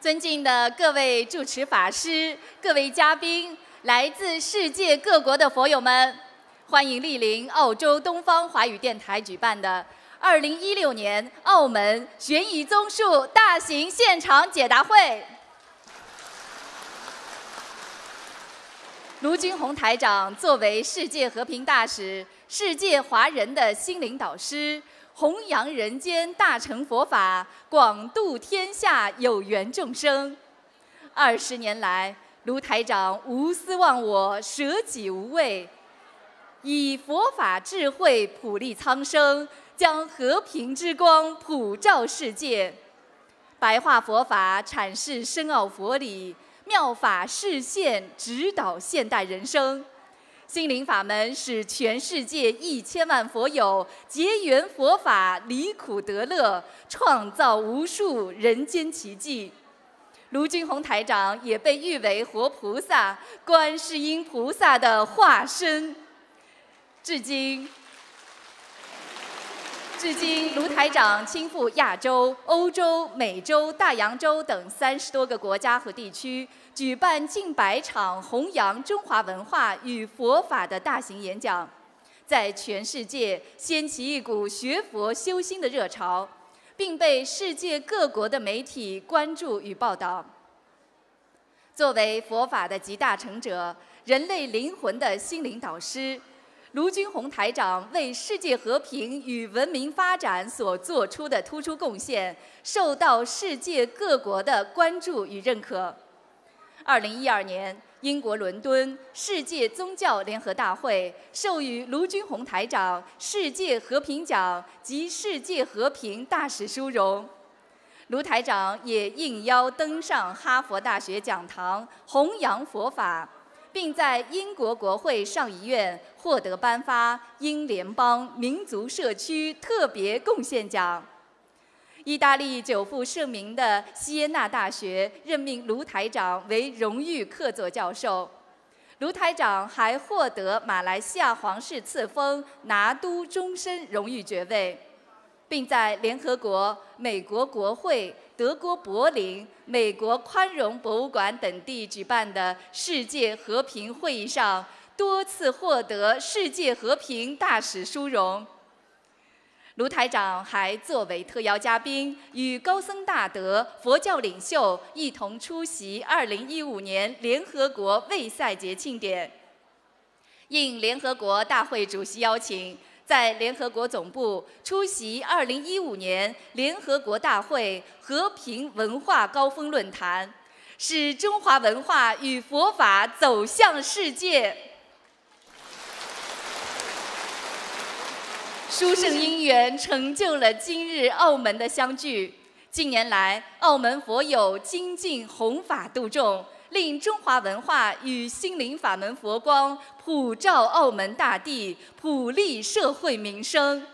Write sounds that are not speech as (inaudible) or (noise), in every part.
尊敬的各位主持法师、各位嘉宾、来自世界各国的佛友们，欢迎莅临澳洲东方华语电台举办的2016年澳门悬疑综述大型现场解答会。卢军宏台长作为世界和平大使、世界华人的心灵导师。弘扬人间大乘佛法，广度天下有缘众生。二十年来，卢台长无私忘我，舍己无畏，以佛法智慧普利苍生，将和平之光普照世界。白话佛法阐释深奥佛理，妙法示现指导现代人生。心灵法门使全世界一千万佛友结缘佛法，离苦得乐，创造无数人间奇迹。卢俊宏台长也被誉为活菩萨、观世音菩萨的化身，至今。至今，卢台长亲赴亚洲、欧洲、美洲、大洋洲等三十多个国家和地区，举办近百场弘扬中华文化与佛法的大型演讲，在全世界掀起一股学佛修心的热潮，并被世界各国的媒体关注与报道。作为佛法的集大成者，人类灵魂的心灵导师。卢军宏台长为世界和平与文明发展所做出的突出贡献，受到世界各国的关注与认可。二零一二年，英国伦敦世界宗教联合大会授予卢军宏台长“世界和平奖”及“世界和平大使”殊荣。卢台长也应邀登上哈佛大学讲堂，弘扬佛法。并在英国国会上议院获得颁发英联邦民族社区特别贡献奖。意大利久负盛名的锡耶纳大学任命卢台长为荣誉客座教授。卢台长还获得马来西亚皇室赐封拿督终身荣誉爵位，并在联合国、美国国会。德国柏林、美国宽容博物馆等地举办的“世界和平”会议上，多次获得“世界和平大使”殊荣。卢台长还作为特邀嘉宾，与高僧大德、佛教领袖一同出席2015年联合国卫塞节庆典。应联合国大会主席邀请。在联合国总部出席2015年联合国大会和平文化高峰论坛，使中华文化与佛法走向世界。殊胜因缘成就了今日澳门的相聚。近年来，澳门佛友精进弘法度众。令中华文化与心灵法门佛光普照澳门大地，普利社会民生。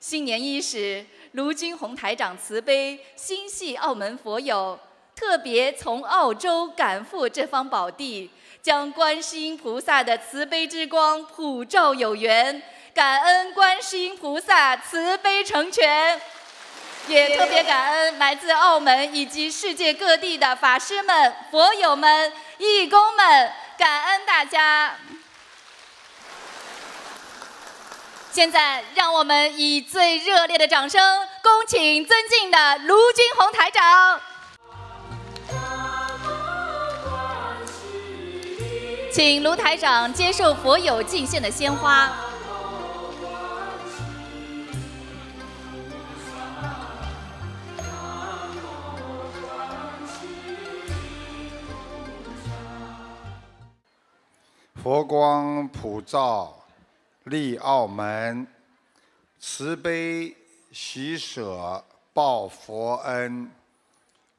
新年伊始，卢君宏台长慈悲心系澳门佛友，特别从澳洲赶赴这方宝地，将观世音菩萨的慈悲之光普照有缘。感恩观世音菩萨慈悲成全。也特别感恩来自澳门以及世界各地的法师们、佛友们、义工们，感恩大家。现在，让我们以最热烈的掌声，恭请尊敬的卢军红台长。请卢台长接受佛友敬献的鲜花。佛光普照，利澳门；慈悲喜舍报佛恩，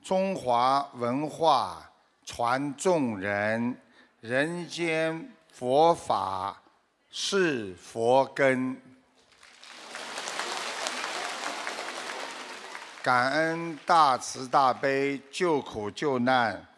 中华文化传众人，人间佛法是佛根。感恩大慈大悲救苦救难。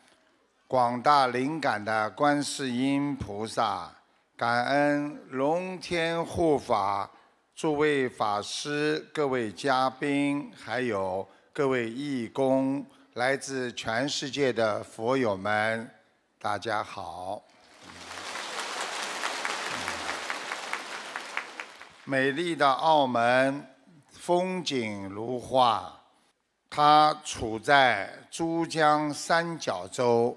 广大灵感的观世音菩萨，感恩龙天护法，诸位法师、各位嘉宾，还有各位义工，来自全世界的佛友们，大家好。美丽的澳门，风景如画，它处在珠江三角洲。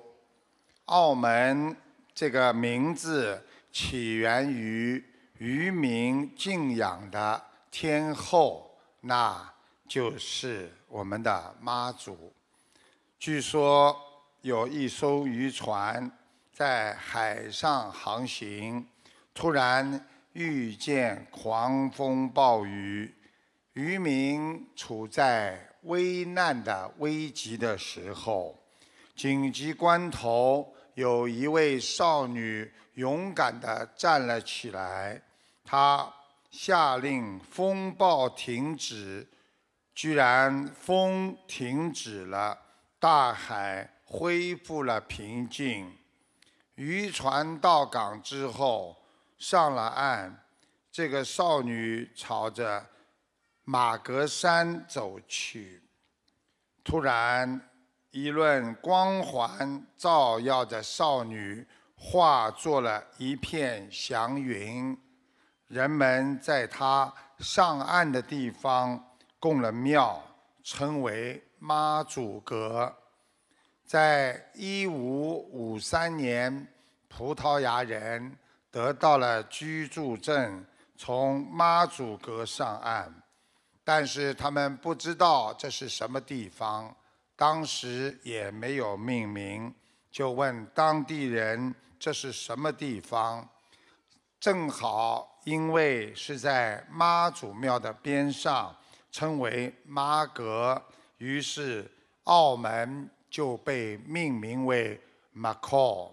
澳门这个名字起源于渔民敬仰的天后，那就是我们的妈祖。据说有一艘渔船在海上航行，突然遇见狂风暴雨，渔民处在危难的危急的时候，紧急关头。有一位少女勇敢地站了起来，她下令风暴停止，居然风停止了，大海恢复了平静。渔船到港之后，上了岸，这个少女朝着马格山走去，突然。一轮光环照耀着少女，化作了一片祥云。人们在她上岸的地方供了庙，称为妈祖阁。在一五五三年，葡萄牙人得到了居住证，从妈祖阁上岸，但是他们不知道这是什么地方。当时也没有命名，就问当地人这是什么地方。正好因为是在妈祖庙的边上，称为妈阁，于是澳门就被命名为 Macau。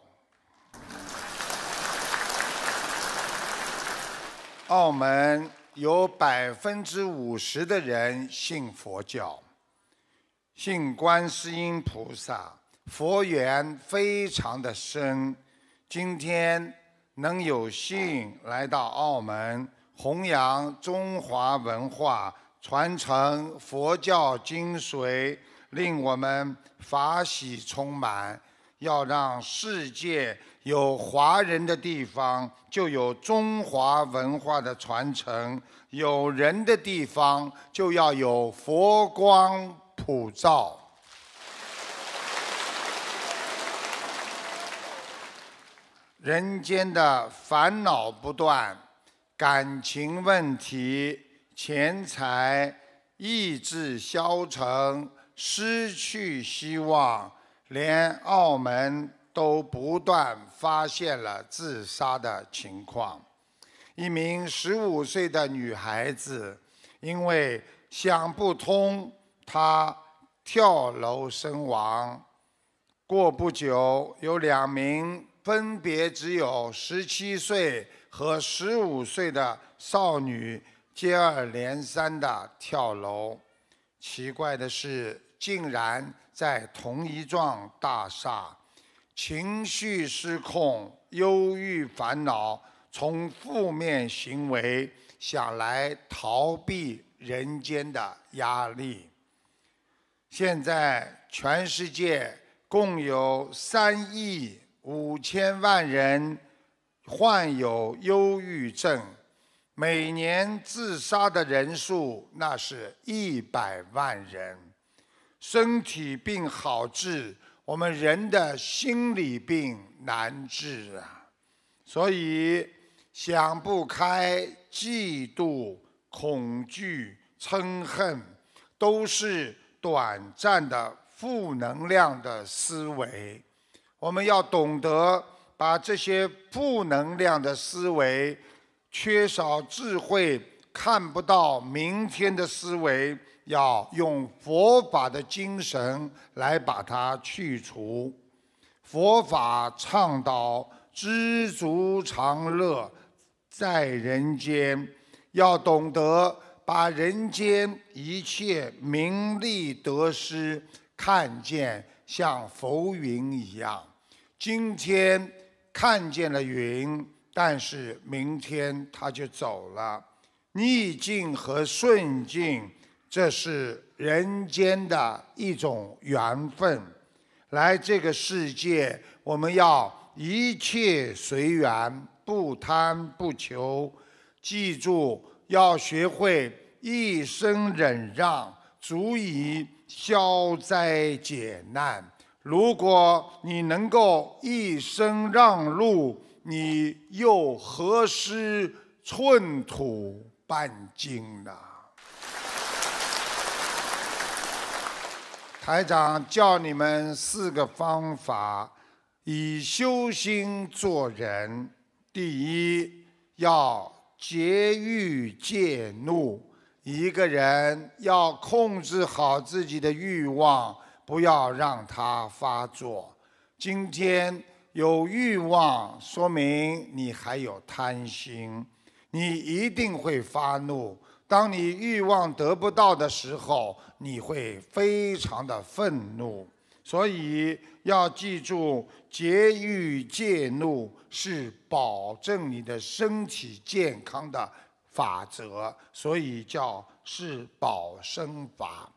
澳门有百分之五十的人信佛教。信观世音菩萨，佛缘非常的深。今天能有幸来到澳门，弘扬中华文化，传承佛教精髓，令我们法喜充满。要让世界有华人的地方就有中华文化的传承，有人的地方就要有佛光。普照。人间的烦恼不断，感情问题、钱财、意志消沉、失去希望，连澳门都不断发现了自杀的情况。一名十五岁的女孩子，因为想不通。他跳楼身亡。过不久，有两名分别只有十七岁和十五岁的少女接二连三的跳楼。奇怪的是，竟然在同一幢大厦。情绪失控，忧郁烦恼，从负面行为想来逃避人间的压力。现在全世界共有三亿五千万人患有忧郁症，每年自杀的人数那是一百万人。身体病好治，我们人的心理病难治啊。所以，想不开、嫉妒、恐惧、嗔恨，都是。短暂的负能量的思维，我们要懂得把这些负能量的思维、缺少智慧、看不到明天的思维，要用佛法的精神来把它去除。佛法倡导知足常乐，在人间要懂得。把人间一切名利得失看见像浮云一样，今天看见了云，但是明天它就走了。逆境和顺境，这是人间的一种缘分。来这个世界，我们要一切随缘，不贪不求，记住。要学会一生忍让，足以消灾解难。如果你能够一生让路，你又何失寸土半金呢？台长教你们四个方法，以修心做人。第一，要。劫欲戒怒，一个人要控制好自己的欲望，不要让它发作。今天有欲望，说明你还有贪心，你一定会发怒。当你欲望得不到的时候，你会非常的愤怒。所以要记住，节欲戒怒是保证你的身体健康的法则，所以叫是保身法。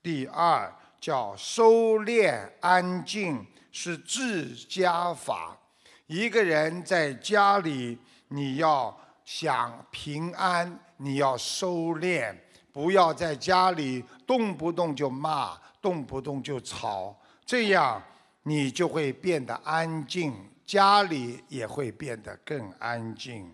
第二叫收敛安静是治家法。一个人在家里，你要想平安，你要收敛，不要在家里动不动就骂，动不动就吵。这样，你就会变得安静，家里也会变得更安静。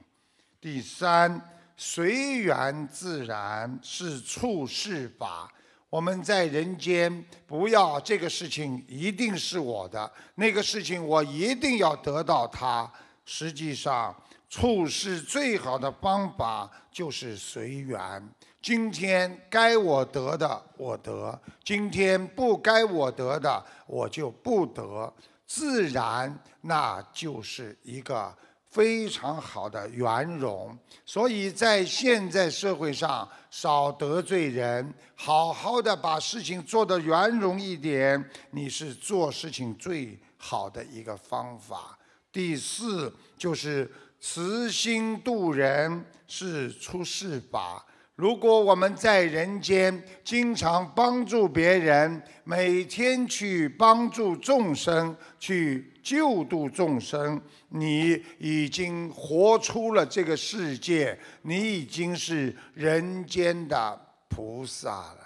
第三，随缘自然是处事法。我们在人间，不要这个事情一定是我的，那个事情我一定要得到它。实际上，处事最好的方法就是随缘。今天该我得的我得，今天不该我得的我就不得，自然那就是一个非常好的圆融。所以在现在社会上，少得罪人，好好的把事情做得圆融一点，你是做事情最好的一个方法。第四就是慈心度人是出世法。如果我们在人间经常帮助别人，每天去帮助众生，去救度众生，你已经活出了这个世界，你已经是人间的菩萨了。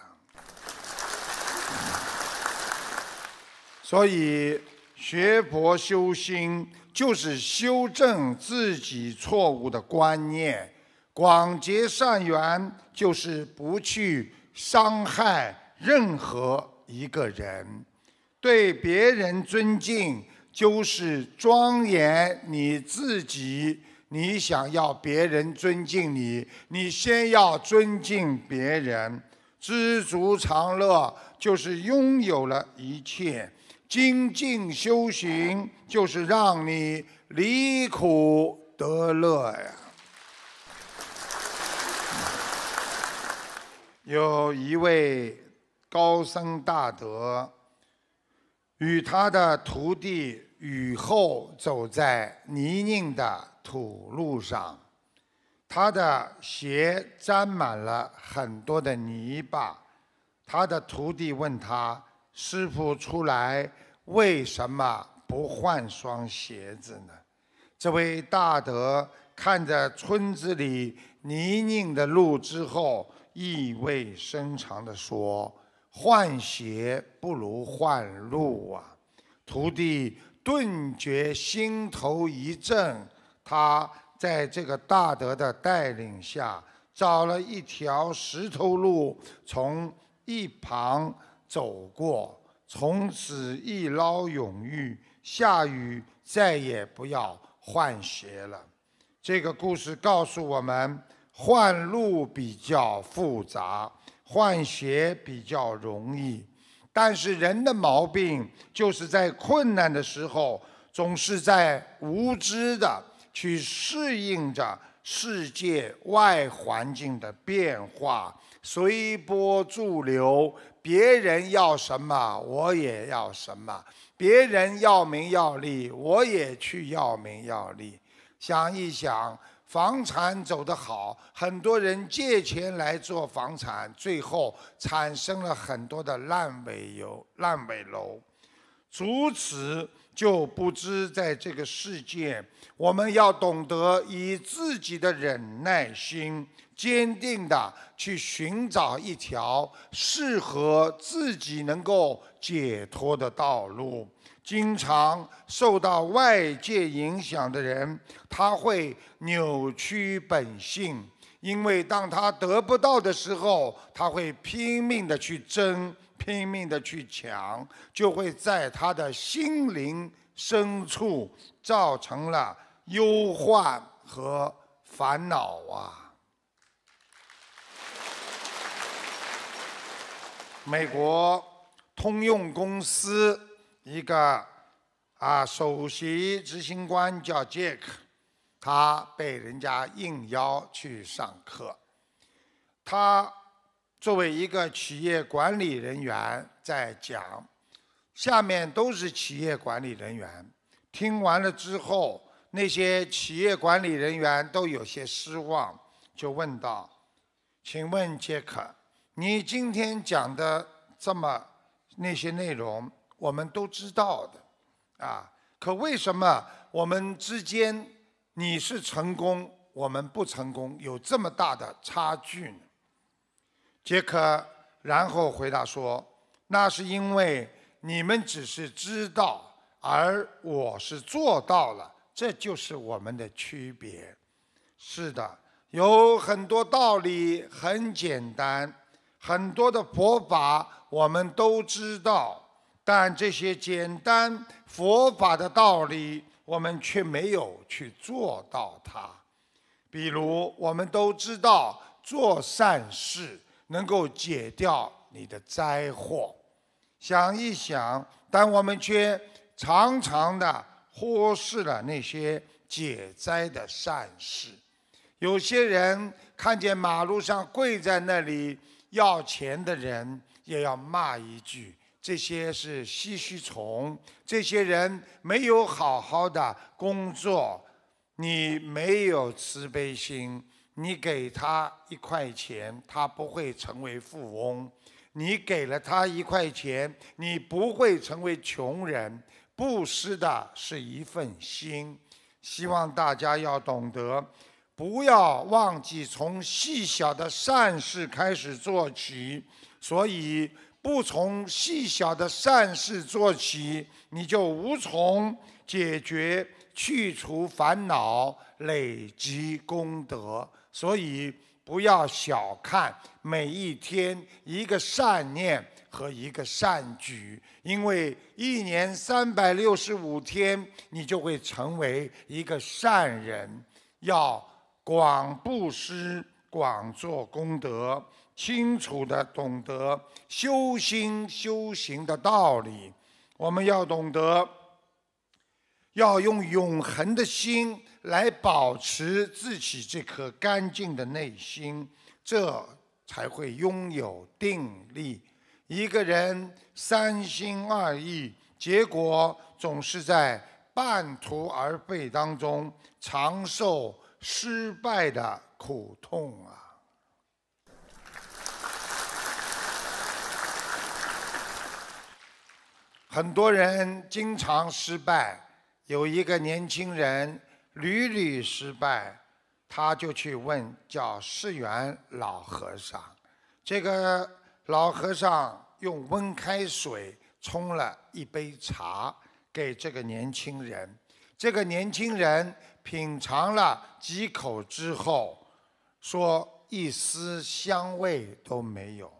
所以，学佛修心就是修正自己错误的观念。广结善缘就是不去伤害任何一个人，对别人尊敬就是庄严你自己。你想要别人尊敬你，你先要尊敬别人。知足常乐就是拥有了一切，精进修行就是让你离苦得乐呀。有一位高僧大德与他的徒弟雨后走在泥泞的土路上，他的鞋沾满了很多的泥巴。他的徒弟问他：“师傅，出来为什么不换双鞋子呢？”这位大德看着村子里泥泞的路之后。意味深长地说：“换鞋不如换路啊！”徒弟顿觉心头一震，他在这个大德的带领下，找了一条石头路，从一旁走过，从此一劳永逸，下雨再也不要换鞋了。这个故事告诉我们。换路比较复杂，换鞋比较容易。但是人的毛病就是在困难的时候，总是在无知的去适应着世界外环境的变化，随波逐流。别人要什么，我也要什么；别人要名要利，我也去要名要利。想一想。房产走得好，很多人借钱来做房产，最后产生了很多的烂尾油、烂尾楼。从此就不知在这个世界，我们要懂得以自己的忍耐心、坚定地去寻找一条适合自己能够解脱的道路。经常受到外界影响的人，他会扭曲本性，因为当他得不到的时候，他会拼命的去争，拼命的去抢，就会在他的心灵深处造成了忧患和烦恼啊。美国通用公司。一个啊，首席执行官叫杰克，他被人家应邀去上课。他作为一个企业管理人员在讲，下面都是企业管理人员。听完了之后，那些企业管理人员都有些失望，就问道：“请问杰克，你今天讲的这么那些内容？”我们都知道的，啊，可为什么我们之间你是成功，我们不成功，有这么大的差距呢？杰克然后回答说：“那是因为你们只是知道，而我是做到了，这就是我们的区别。”是的，有很多道理很简单，很多的佛法我们都知道。但这些简单佛法的道理，我们却没有去做到它。比如，我们都知道做善事能够解掉你的灾祸，想一想，但我们却常常的忽视了那些解灾的善事。有些人看见马路上跪在那里要钱的人，也要骂一句。这些是吸虚虫，这些人没有好好的工作，你没有慈悲心，你给他一块钱，他不会成为富翁；你给了他一块钱，你不会成为穷人。布施的是一份心，希望大家要懂得，不要忘记从细小的善事开始做起。所以。不从细小的善事做起，你就无从解决、去除烦恼、累积功德。所以，不要小看每一天一个善念和一个善举，因为一年三百六十五天，你就会成为一个善人。要广布施，广做功德。清楚的懂得修心修行的道理，我们要懂得要用永恒的心来保持自己这颗干净的内心，这才会拥有定力。一个人三心二意，结果总是在半途而废当中，长受失败的苦痛啊！很多人经常失败。有一个年轻人屡屡失败，他就去问叫世源老和尚。这个老和尚用温开水冲了一杯茶给这个年轻人。这个年轻人品尝了几口之后，说一丝香味都没有。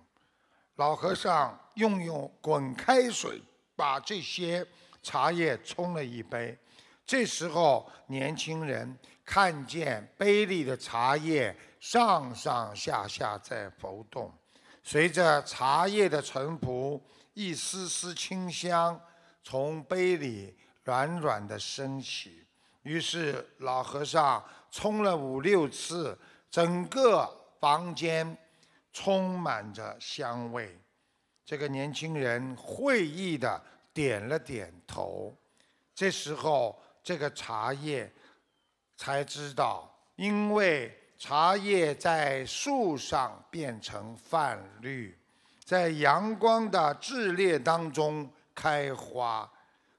老和尚用用滚开水。把这些茶叶冲了一杯，这时候年轻人看见杯里的茶叶上上下下在浮动，随着茶叶的淳朴，一丝丝清香从杯里软软地升起。于是老和尚冲了五六次，整个房间充满着香味。这个年轻人会意的点了点头，这时候，这个茶叶才知道，因为茶叶在树上变成泛绿，在阳光的炽烈当中开花，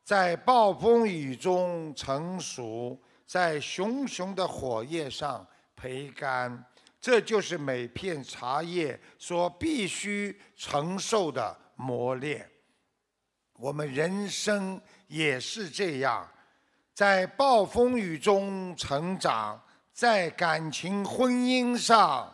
在暴风雨中成熟，在熊熊的火焰上培干。这就是每片茶叶所必须承受的磨练，我们人生也是这样，在暴风雨中成长，在感情、婚姻上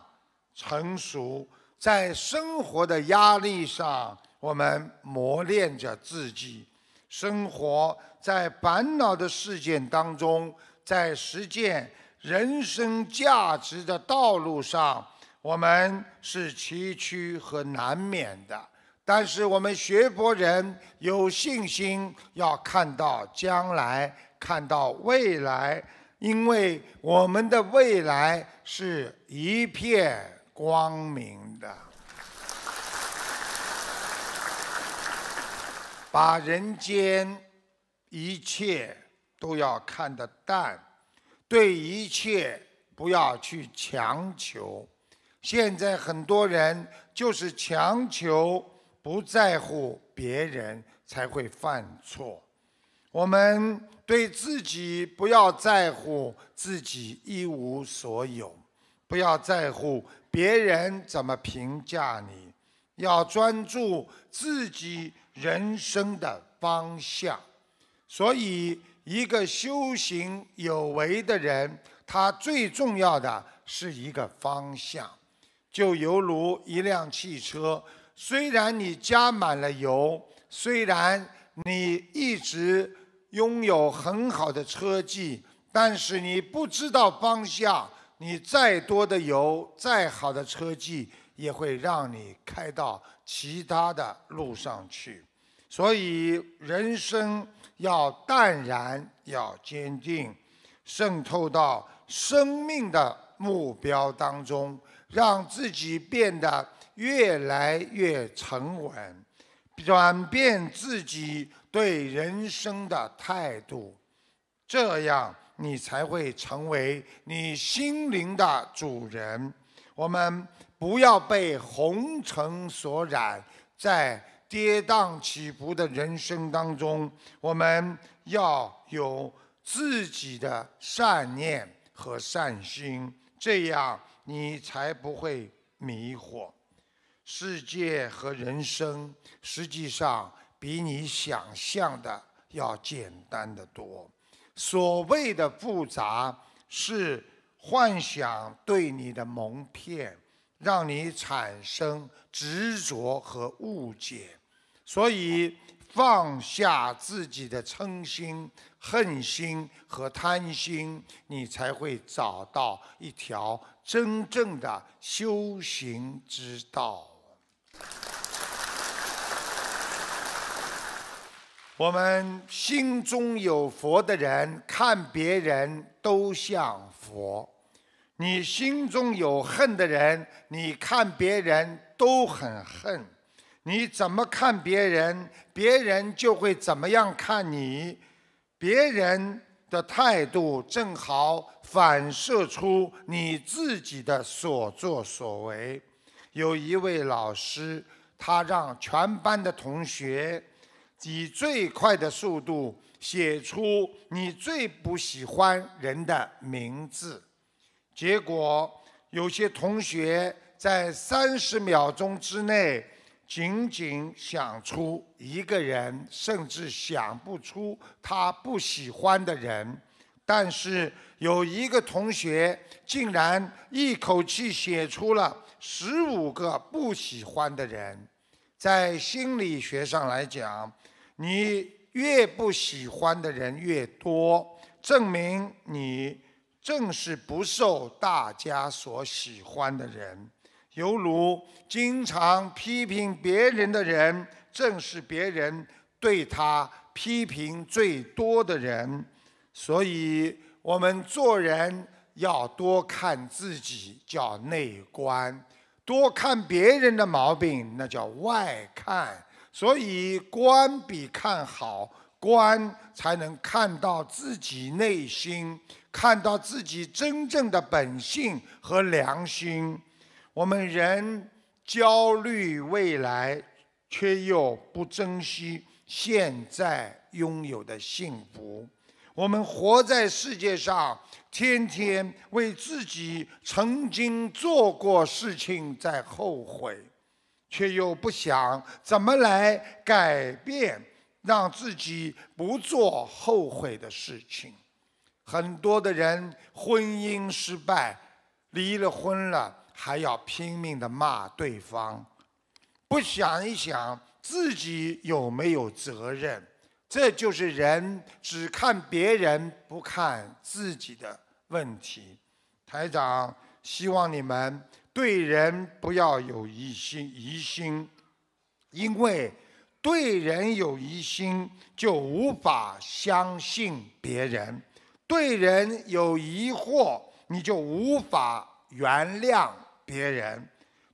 成熟，在生活的压力上，我们磨练着自己，生活在烦恼的事件当中，在实践。人生价值的道路上，我们是崎岖和难免的。但是，我们学佛人有信心，要看到将来，看到未来，因为我们的未来是一片光明的。把人间一切都要看得淡。对一切不要去强求，现在很多人就是强求，不在乎别人才会犯错。我们对自己不要在乎自己一无所有，不要在乎别人怎么评价你，要专注自己人生的方向。所以。一个修行有为的人，他最重要的是一个方向，就犹如一辆汽车，虽然你加满了油，虽然你一直拥有很好的车技，但是你不知道方向，你再多的油，再好的车技，也会让你开到其他的路上去。所以，人生要淡然，要坚定，渗透到生命的目标当中，让自己变得越来越沉稳，转变自己对人生的态度，这样你才会成为你心灵的主人。我们不要被红尘所染，在。跌宕起伏的人生当中，我们要有自己的善念和善心，这样你才不会迷惑世界和人生。实际上，比你想象的要简单的多。所谓的复杂，是幻想对你的蒙骗，让你产生执着和误解。所以放下自己的嗔心、恨心和贪心，你才会找到一条真正的修行之道。我们心中有佛的人，看别人都像佛；你心中有恨的人，你看别人都很恨。你怎么看别人，别人就会怎么样看你。别人的态度正好反射出你自己的所作所为。有一位老师，他让全班的同学以最快的速度写出你最不喜欢人的名字。结果有些同学在三十秒钟之内。仅仅想出一个人，甚至想不出他不喜欢的人。但是有一个同学竟然一口气写出了十五个不喜欢的人。在心理学上来讲，你越不喜欢的人越多，证明你正是不受大家所喜欢的人。犹如经常批评别人的人，正是别人对他批评最多的人。所以，我们做人要多看自己，叫内观；多看别人的毛病，那叫外看。所以，观比看好，观才能看到自己内心，看到自己真正的本性和良心。我们人焦虑未来，却又不珍惜现在拥有的幸福。我们活在世界上，天天为自己曾经做过事情在后悔，却又不想怎么来改变，让自己不做后悔的事情。很多的人婚姻失败，离了婚了。还要拼命的骂对方，不想一想自己有没有责任，这就是人只看别人不看自己的问题。台长，希望你们对人不要有疑心，疑心，因为对人有疑心就无法相信别人，对人有疑惑你就无法原谅。别人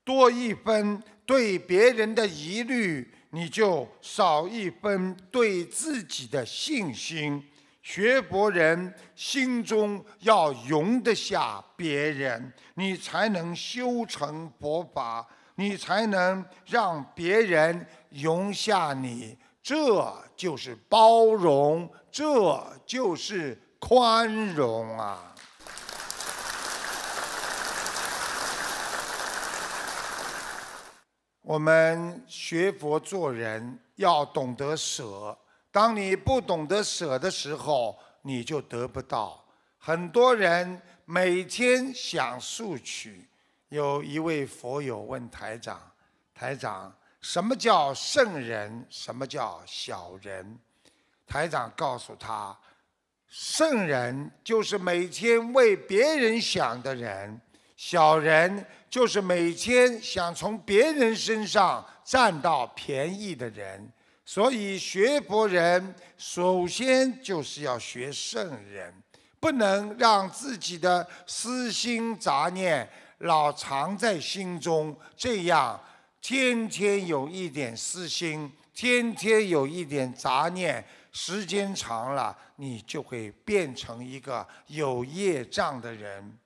多一分对别人的疑虑，你就少一分对自己的信心。学博人心中要容得下别人，你才能修成佛法，你才能让别人容下你。这就是包容，这就是宽容啊！我们学佛做人要懂得舍。当你不懂得舍的时候，你就得不到。很多人每天想速取。有一位佛友问台长：“台长，什么叫圣人？什么叫小人？”台长告诉他：“圣人就是每天为别人想的人，小人。”就是每天想从别人身上占到便宜的人，所以学佛人首先就是要学圣人，不能让自己的私心杂念老藏在心中。这样天天有一点私心，天天有一点杂念，时间长了，你就会变成一个有业障的人。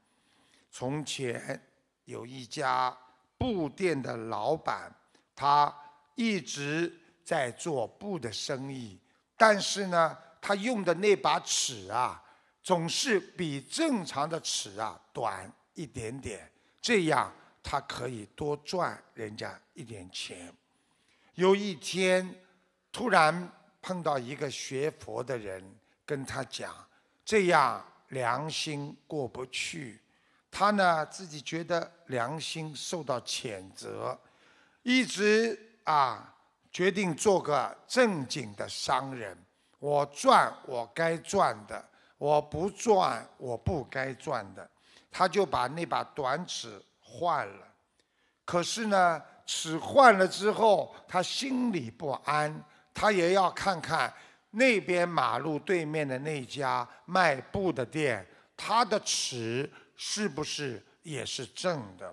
从前。有一家布店的老板，他一直在做布的生意，但是呢，他用的那把尺啊，总是比正常的尺啊短一点点，这样他可以多赚人家一点钱。有一天，突然碰到一个学佛的人，跟他讲：“这样良心过不去。”他呢，自己觉得良心受到谴责，一直啊决定做个正经的商人。我赚我该赚的，我不赚我不该赚的。他就把那把短尺换了。可是呢，尺换了之后，他心里不安。他也要看看那边马路对面的那家卖布的店，他的尺。是不是也是正的？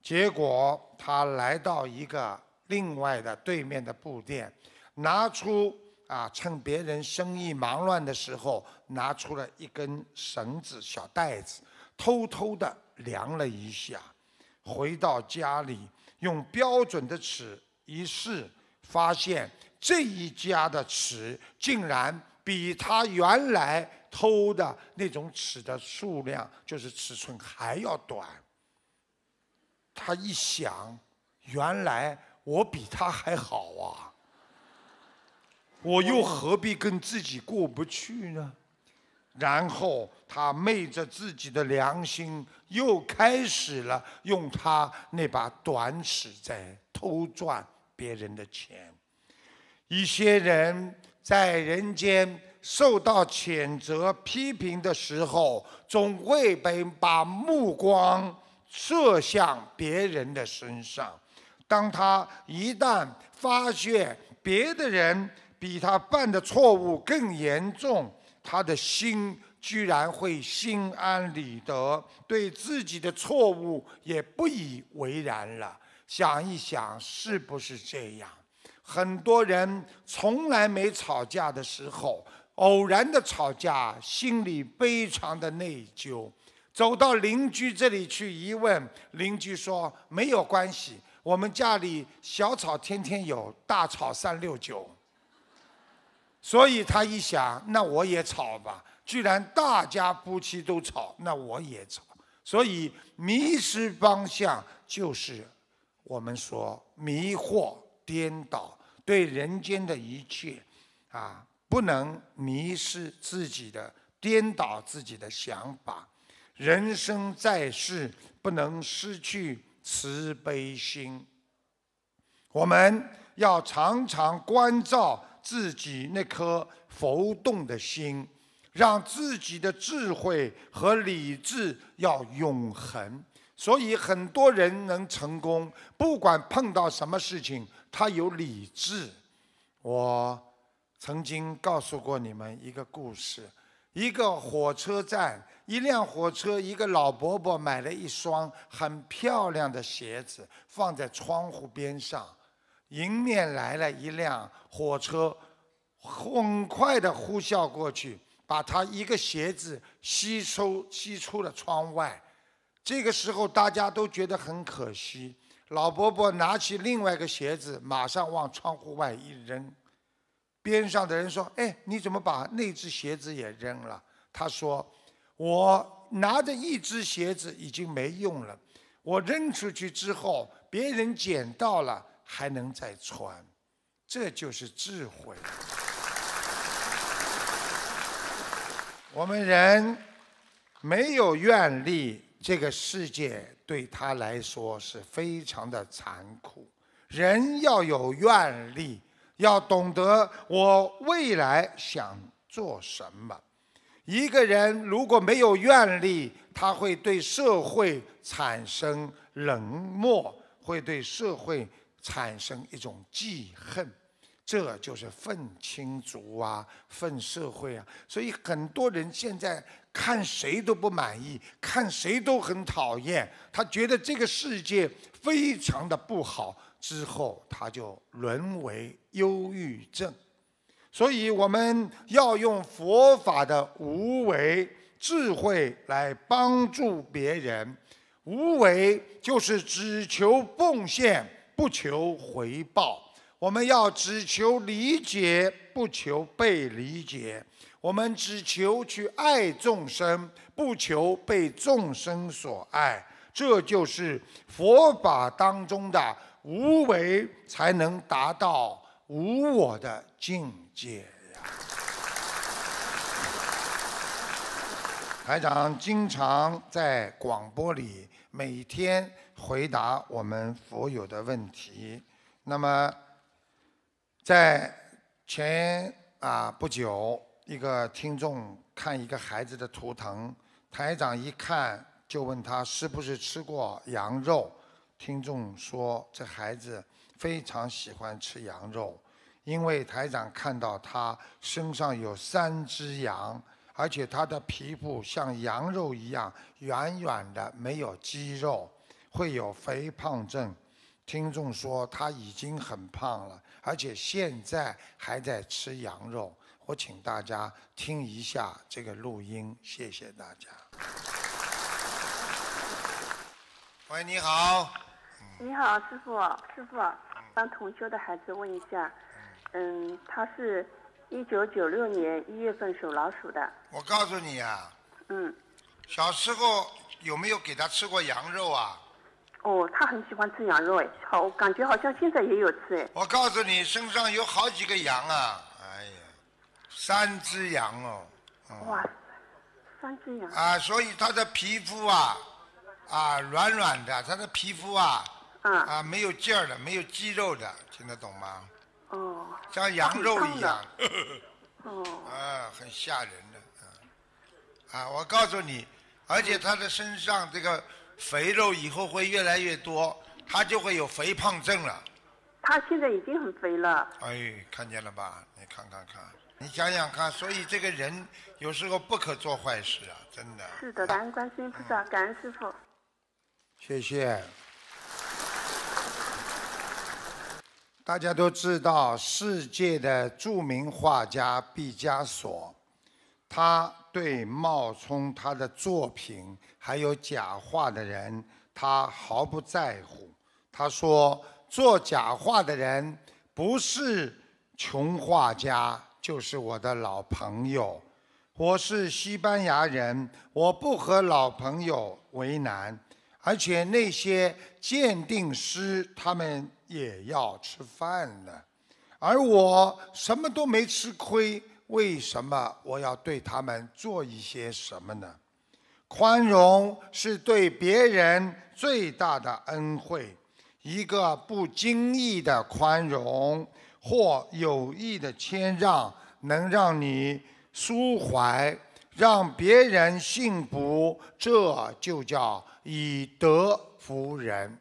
结果他来到一个另外的对面的布店，拿出啊，趁别人生意忙乱的时候，拿出了一根绳子、小袋子，偷偷的量了一下，回到家里用标准的尺一试，发现这一家的尺竟然比他原来。偷的那种尺的数量，就是尺寸还要短。他一想，原来我比他还好啊，我又何必跟自己过不去呢？然后他昧着自己的良心，又开始了用他那把短尺在偷赚别人的钱。一些人在人间。受到谴责、批评的时候，总会被把目光射向别人的身上。当他一旦发现别的人比他犯的错误更严重，他的心居然会心安理得，对自己的错误也不以为然了。想一想，是不是这样？很多人从来没吵架的时候。偶然的吵架，心里非常的内疚，走到邻居这里去一问，邻居说没有关系，我们家里小吵天天有，大吵三六九。所以他一想，那我也吵吧。既然大家夫妻都吵，那我也吵。所以迷失方向就是我们说迷惑、颠倒对人间的一切，啊。不能迷失自己的，颠倒自己的想法。人生在世，不能失去慈悲心。我们要常常关照自己那颗浮动的心，让自己的智慧和理智要永恒。所以，很多人能成功，不管碰到什么事情，他有理智。我。曾经告诉过你们一个故事：一个火车站，一辆火车，一个老伯伯买了一双很漂亮的鞋子，放在窗户边上。迎面来了一辆火车，很快的呼啸过去，把他一个鞋子吸收吸出了窗外。这个时候，大家都觉得很可惜。老伯伯拿起另外一个鞋子，马上往窗户外一扔。边上的人说：“哎，你怎么把那只鞋子也扔了？”他说：“我拿着一只鞋子已经没用了，我扔出去之后，别人捡到了还能再穿，这就是智慧。(laughs) ”我们人没有愿力，这个世界对他来说是非常的残酷。人要有愿力。要懂得我未来想做什么。一个人如果没有愿力，他会对社会产生冷漠，会对社会产生一种记恨。这就是愤青族啊，愤社会啊。所以很多人现在看谁都不满意，看谁都很讨厌，他觉得这个世界非常的不好。之后他就沦为。忧郁症，所以我们要用佛法的无为智慧来帮助别人。无为就是只求奉献，不求回报。我们要只求理解，不求被理解。我们只求去爱众生，不求被众生所爱。这就是佛法当中的无为，才能达到。无我的境界呀！台长经常在广播里每天回答我们佛友的问题。那么，在前啊不久，一个听众看一个孩子的图腾，台长一看就问他是不是吃过羊肉。听众说：“这孩子。”非常喜欢吃羊肉，因为台长看到他身上有三只羊，而且他的皮肤像羊肉一样软软的，没有肌肉，会有肥胖症。听众说他已经很胖了，而且现在还在吃羊肉。我请大家听一下这个录音，谢谢大家。喂，你好。你好，师傅，师傅，帮同修的孩子问一下，嗯，他是一九九六年一月份属老鼠的。我告诉你啊，嗯，小时候有没有给他吃过羊肉啊？哦，他很喜欢吃羊肉哎，好，感觉好像现在也有吃哎。我告诉你，身上有好几个羊啊，哎呀，三只羊哦。哇，三只羊啊！所以他的皮肤啊，啊，软软的，他的皮肤啊。啊，没有劲儿的，没有肌肉的，听得懂吗？哦。像羊肉一样。(laughs) 哦。啊，很吓人的。啊，我告诉你，而且他的身上这个肥肉以后会越来越多，他就会有肥胖症了。他现在已经很肥了。哎，看见了吧？你看看看，你想想看，所以这个人有时候不可做坏事啊，真的。是的，感恩观音菩萨，感恩师傅。谢谢。大家都知道，世界的著名画家毕加索，他对冒充他的作品还有假画的人，他毫不在乎。他说：“做假画的人不是穷画家，就是我的老朋友。我是西班牙人，我不和老朋友为难。”而且那些鉴定师他们也要吃饭呢，而我什么都没吃亏，为什么我要对他们做一些什么呢？宽容是对别人最大的恩惠，一个不经意的宽容或有意的谦让，能让你舒怀。让别人信服，这就叫以德服人。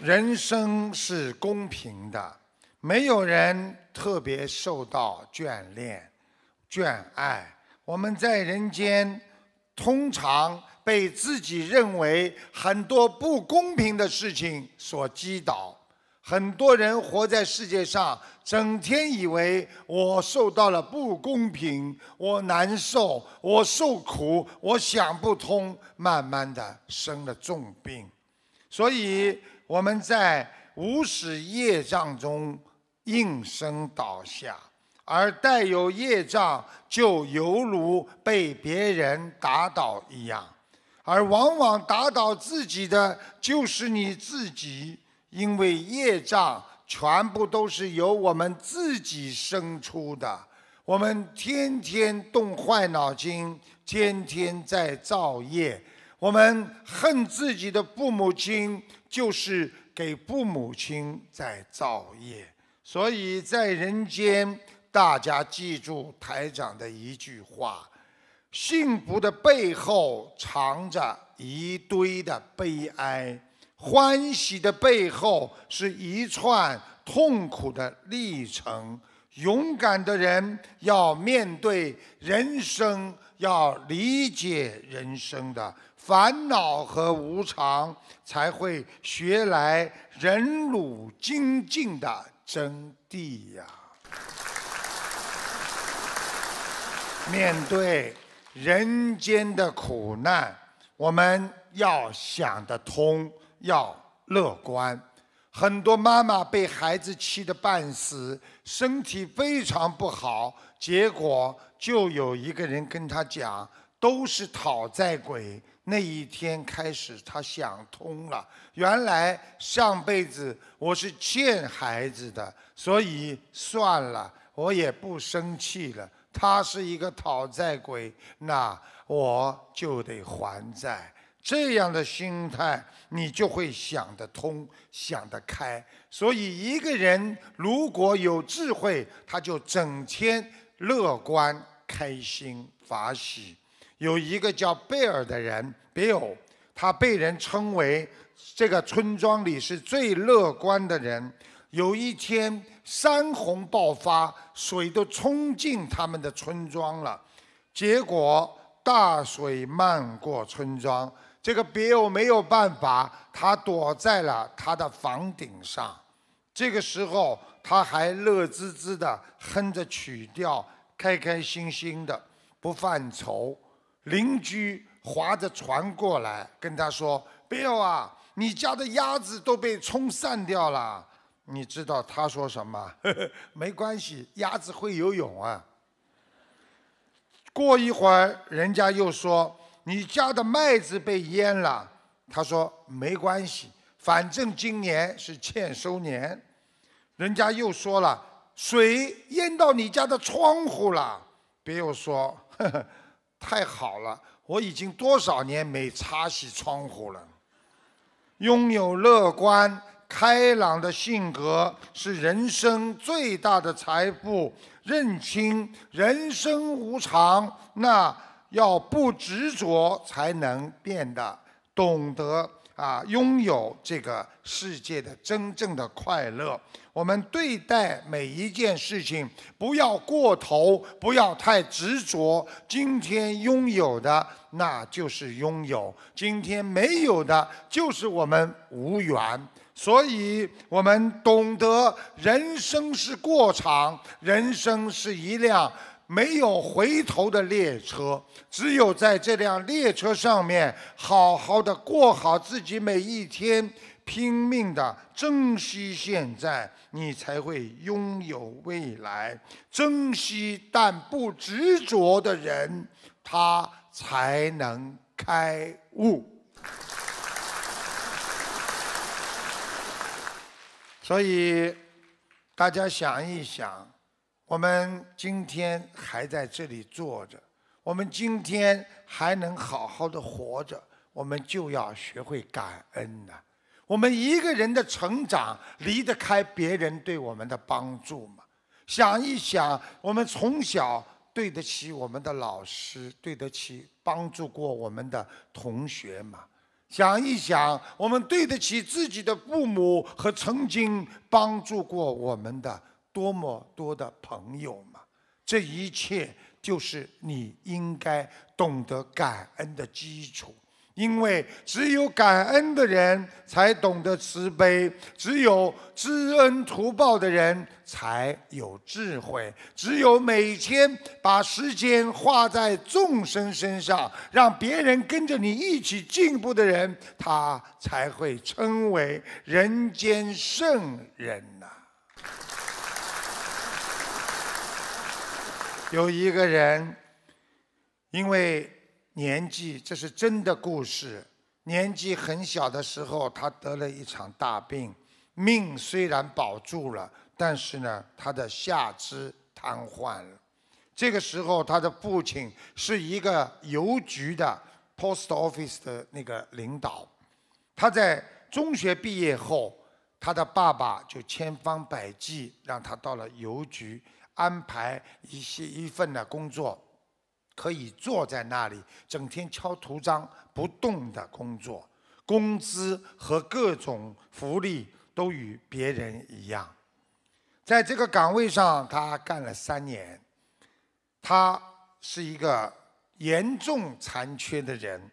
人生是公平的，没有人特别受到眷恋、眷爱。我们在人间，通常被自己认为很多不公平的事情所击倒。很多人活在世界上，整天以为我受到了不公平，我难受，我受苦，我想不通，慢慢的生了重病，所以我们在无始业障中应声倒下，而带有业障就犹如被别人打倒一样，而往往打倒自己的就是你自己。因为业障全部都是由我们自己生出的，我们天天动坏脑筋，天天在造业。我们恨自己的父母亲，就是给父母亲在造业。所以在人间，大家记住台长的一句话：幸福的背后藏着一堆的悲哀。欢喜的背后是一串痛苦的历程。勇敢的人要面对人生，要理解人生的烦恼和无常，才会学来忍辱精进的真谛呀。面对人间的苦难，我们要想得通。要乐观，很多妈妈被孩子气得半死，身体非常不好。结果就有一个人跟她讲，都是讨债鬼。那一天开始，她想通了，原来上辈子我是欠孩子的，所以算了，我也不生气了。他是一个讨债鬼，那我就得还债。这样的心态，你就会想得通、想得开。所以，一个人如果有智慧，他就整天乐观、开心、法喜。有一个叫贝尔的人，Bill，他被人称为这个村庄里是最乐观的人。有一天，山洪爆发，水都冲进他们的村庄了，结果大水漫过村庄。这个 Bill 没有办法，他躲在了他的房顶上。这个时候，他还乐滋滋的哼着曲调，开开心心的，不犯愁。邻居划着船过来，跟他说：“Bill 啊，你家的鸭子都被冲散掉了。”你知道他说什么？(laughs) 没关系，鸭子会游泳啊。过一会儿，人家又说。你家的麦子被淹了，他说没关系，反正今年是欠收年。人家又说了，水淹到你家的窗户了，别又说，(laughs) 太好了，我已经多少年没擦洗窗户了。拥有乐观开朗的性格是人生最大的财富。认清人生无常，那。要不执着，才能变得懂得啊，拥有这个世界的真正的快乐。我们对待每一件事情，不要过头，不要太执着。今天拥有的，那就是拥有；今天没有的，就是我们无缘。所以，我们懂得，人生是过场，人生是一辆。没有回头的列车，只有在这辆列车上面，好好的过好自己每一天，拼命的珍惜现在，你才会拥有未来。珍惜但不执着的人，他才能开悟。所以，大家想一想。我们今天还在这里坐着，我们今天还能好好的活着，我们就要学会感恩呐。我们一个人的成长离得开别人对我们的帮助吗？想一想，我们从小对得起我们的老师，对得起帮助过我们的同学吗？想一想，我们对得起自己的父母和曾经帮助过我们的。多么多的朋友嘛！这一切就是你应该懂得感恩的基础，因为只有感恩的人才懂得慈悲，只有知恩图报的人才有智慧，只有每天把时间花在众生身上，让别人跟着你一起进步的人，他才会称为人间圣人呐。有一个人，因为年纪，这是真的故事。年纪很小的时候，他得了一场大病，命虽然保住了，但是呢，他的下肢瘫痪了。这个时候，他的父亲是一个邮局的 （post office） 的那个领导。他在中学毕业后，他的爸爸就千方百计让他到了邮局。安排一些一份的工作，可以坐在那里整天敲图章不动的工作，工资和各种福利都与别人一样。在这个岗位上，他干了三年。他是一个严重残缺的人，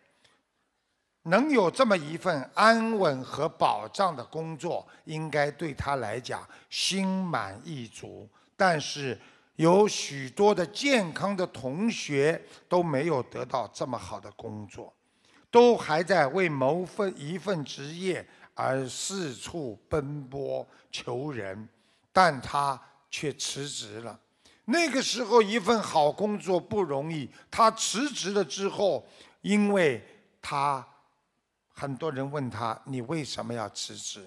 能有这么一份安稳和保障的工作，应该对他来讲心满意足。但是有许多的健康的同学都没有得到这么好的工作，都还在为谋份一份职业而四处奔波求人，但他却辞职了。那个时候，一份好工作不容易。他辞职了之后，因为他很多人问他：“你为什么要辞职？”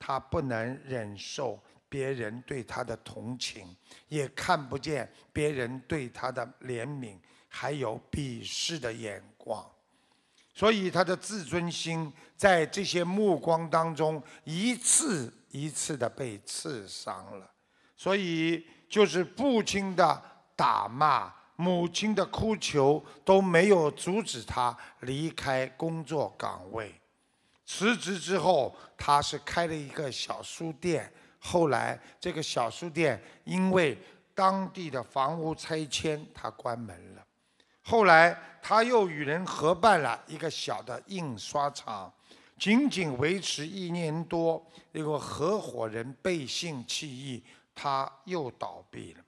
他不能忍受。别人对他的同情，也看不见别人对他的怜悯，还有鄙视的眼光，所以他的自尊心在这些目光当中一次一次的被刺伤了。所以，就是父亲的打骂，母亲的哭求都没有阻止他离开工作岗位。辞职之后，他是开了一个小书店。后来，这个小书店因为当地的房屋拆迁，它关门了。后来，他又与人合办了一个小的印刷厂，仅仅维持一年多，那个合伙人背信弃义，他又倒闭了。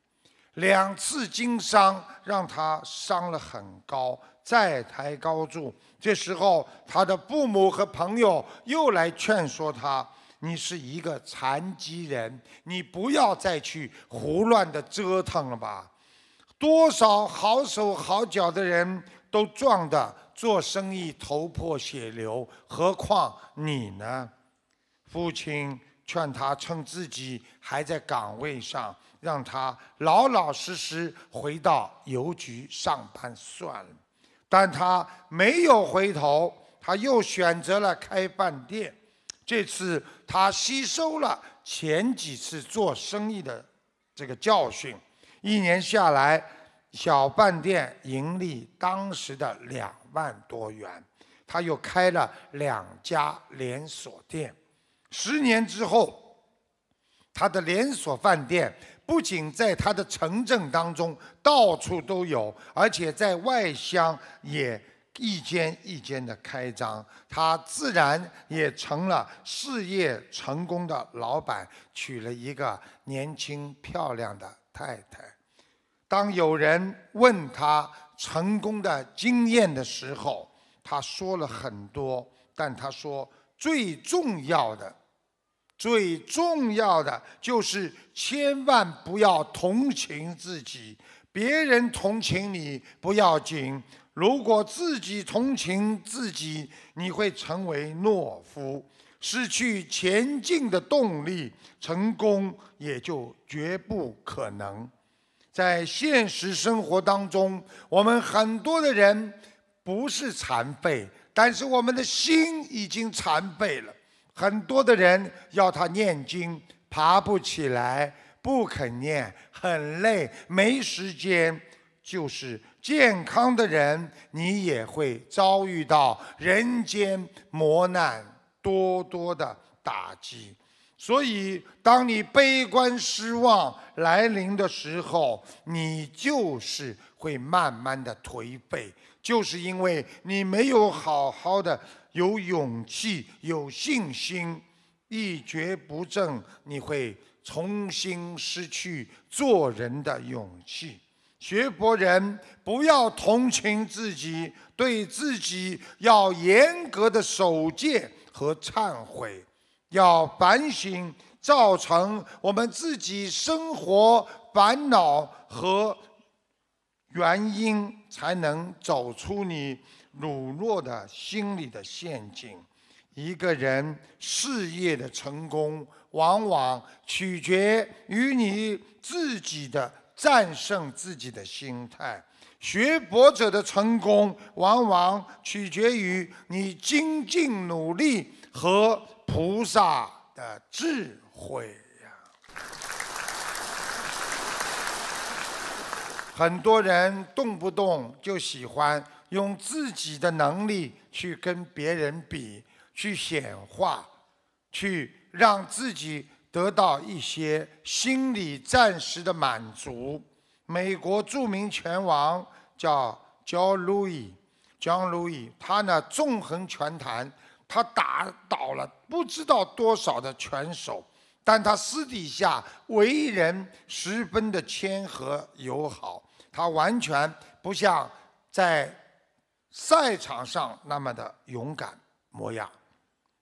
两次经商让他伤了很高，债台高筑。这时候，他的父母和朋友又来劝说他。你是一个残疾人，你不要再去胡乱的折腾了吧！多少好手好脚的人都撞得做生意头破血流，何况你呢？父亲劝他趁自己还在岗位上，让他老老实实回到邮局上班算了。但他没有回头，他又选择了开饭店。这次。他吸收了前几次做生意的这个教训，一年下来，小饭店盈利当时的两万多元。他又开了两家连锁店，十年之后，他的连锁饭店不仅在他的城镇当中到处都有，而且在外乡也。一间一间的开张，他自然也成了事业成功的老板，娶了一个年轻漂亮的太太。当有人问他成功的经验的时候，他说了很多，但他说最重要的、最重要的就是千万不要同情自己，别人同情你不要紧。如果自己同情自己，你会成为懦夫，失去前进的动力，成功也就绝不可能。在现实生活当中，我们很多的人不是残废，但是我们的心已经残废了。很多的人要他念经，爬不起来，不肯念，很累，没时间。就是健康的人，你也会遭遇到人间磨难多多的打击。所以，当你悲观失望来临的时候，你就是会慢慢的颓废，就是因为你没有好好的有勇气、有信心，一蹶不振，你会重新失去做人的勇气。学佛人不要同情自己，对自己要严格的守戒和忏悔，要反省造成我们自己生活烦恼和原因，才能走出你懦弱的心理的陷阱。一个人事业的成功，往往取决于你自己的。战胜自己的心态，学佛者的成功往往取决于你精进努力和菩萨的智慧呀。很多人动不动就喜欢用自己的能力去跟别人比，去显化，去让自己。得到一些心理暂时的满足。美国著名拳王叫 John Louis，John Louis，他呢纵横拳坛，他打倒了不知道多少的拳手，但他私底下为人十分的谦和友好，他完全不像在赛场上那么的勇敢模样。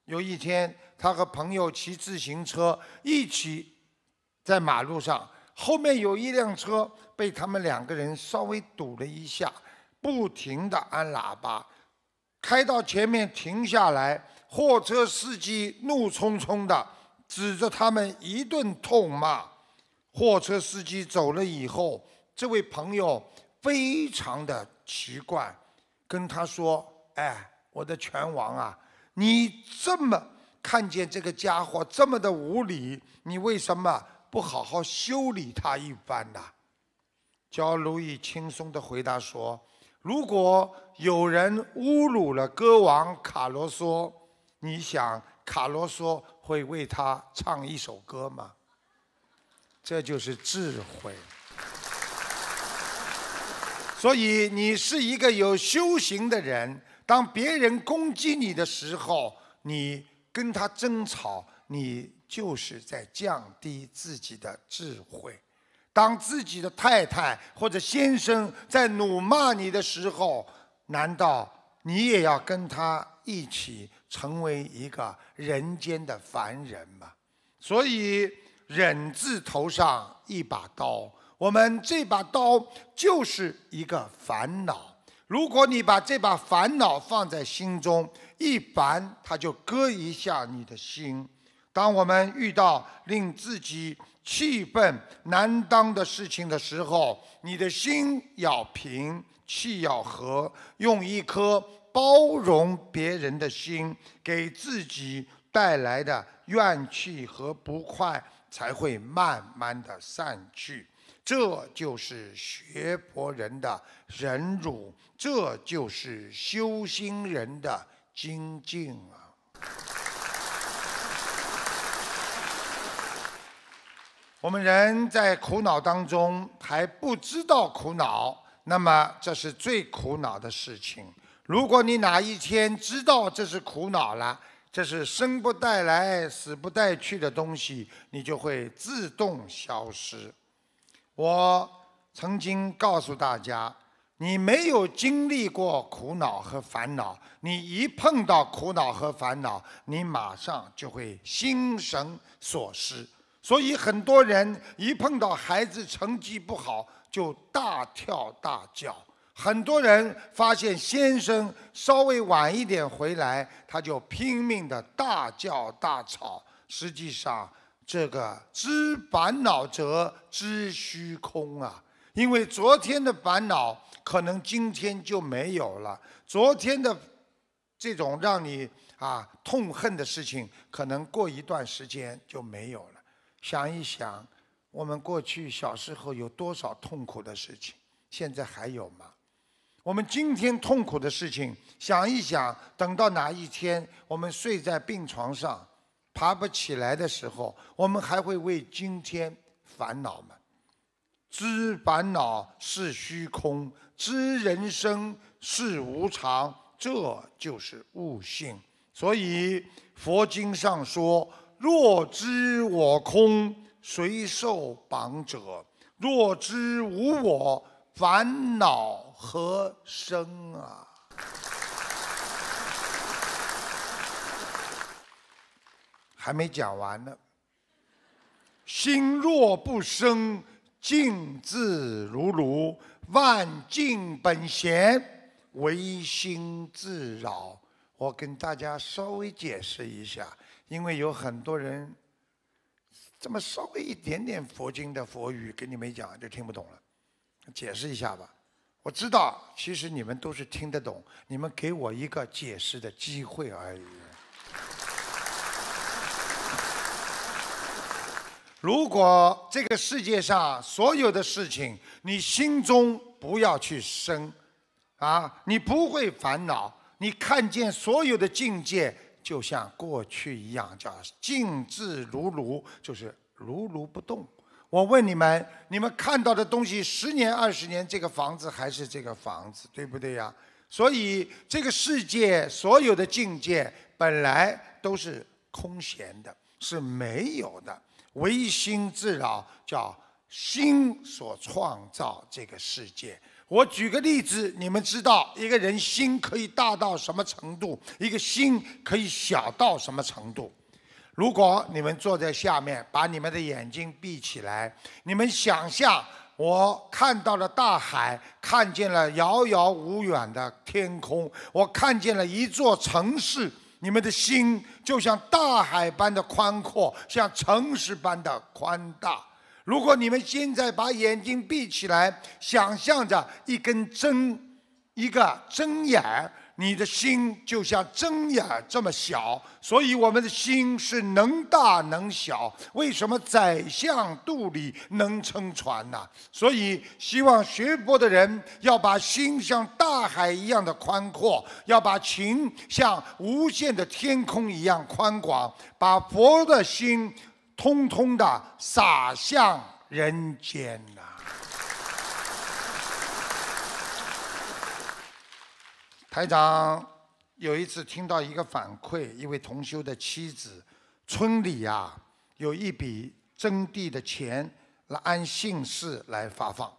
有一天，他和朋友骑自行车一起在马路上，后面有一辆车被他们两个人稍微堵了一下，不停的按喇叭，开到前面停下来。货车司机怒冲冲的指着他们一顿痛骂。货车司机走了以后，这位朋友非常的奇怪，跟他说：“哎，我的拳王啊。”你这么看见这个家伙这么的无理，你为什么不好好修理他一番呢？焦如意轻松地回答说：“如果有人侮辱了歌王卡罗说，你想卡罗说会为他唱一首歌吗？这就是智慧。所以你是一个有修行的人。”当别人攻击你的时候，你跟他争吵，你就是在降低自己的智慧；当自己的太太或者先生在辱骂你的时候，难道你也要跟他一起成为一个人间的凡人吗？所以“忍”字头上一把刀，我们这把刀就是一个烦恼。如果你把这把烦恼放在心中，一烦他就割一下你的心。当我们遇到令自己气愤难当的事情的时候，你的心要平，气要和，用一颗包容别人的心，给自己带来的怨气和不快才会慢慢的散去。这就是学佛人的忍辱，这就是修心人的精进啊。我们人在苦恼当中还不知道苦恼，那么这是最苦恼的事情。如果你哪一天知道这是苦恼了，这是生不带来、死不带去的东西，你就会自动消失。我曾经告诉大家，你没有经历过苦恼和烦恼，你一碰到苦恼和烦恼，你马上就会心神所失。所以很多人一碰到孩子成绩不好就大跳大叫，很多人发现先生稍微晚一点回来，他就拼命的大叫大吵。实际上，这个知烦恼则知虚空啊，因为昨天的烦恼可能今天就没有了，昨天的这种让你啊痛恨的事情，可能过一段时间就没有了。想一想，我们过去小时候有多少痛苦的事情，现在还有吗？我们今天痛苦的事情，想一想，等到哪一天我们睡在病床上？爬不起来的时候，我们还会为今天烦恼吗？知烦恼是虚空，知人生是无常，这就是悟性。所以佛经上说：“若知我空，谁受绑者？若知无我，烦恼何生啊？”还没讲完呢。心若不生，静自如如；万境本闲，唯心自扰。我跟大家稍微解释一下，因为有很多人这么稍微一点点佛经的佛语给你们讲就听不懂了，解释一下吧。我知道，其实你们都是听得懂，你们给我一个解释的机会而已。如果这个世界上所有的事情，你心中不要去生，啊，你不会烦恼。你看见所有的境界，就像过去一样，叫静至如如，就是如如不动。我问你们，你们看到的东西，十年、二十年，这个房子还是这个房子，对不对呀？所以，这个世界所有的境界本来都是空闲的，是没有的。唯心自扰，叫心所创造这个世界。我举个例子，你们知道一个人心可以大到什么程度，一个心可以小到什么程度？如果你们坐在下面，把你们的眼睛闭起来，你们想象我看到了大海，看见了遥遥无远的天空，我看见了一座城市。你们的心就像大海般的宽阔，像城市般的宽大。如果你们现在把眼睛闭起来，想象着一根针，一个针眼。你的心就像针眼这么小，所以我们的心是能大能小。为什么宰相肚里能撑船呢？所以希望学佛的人要把心像大海一样的宽阔，要把情像无限的天空一样宽广，把佛的心通通的洒向人间呐。台长有一次听到一个反馈，一位同修的妻子，村里呀有一笔征地的钱，来按姓氏来发放，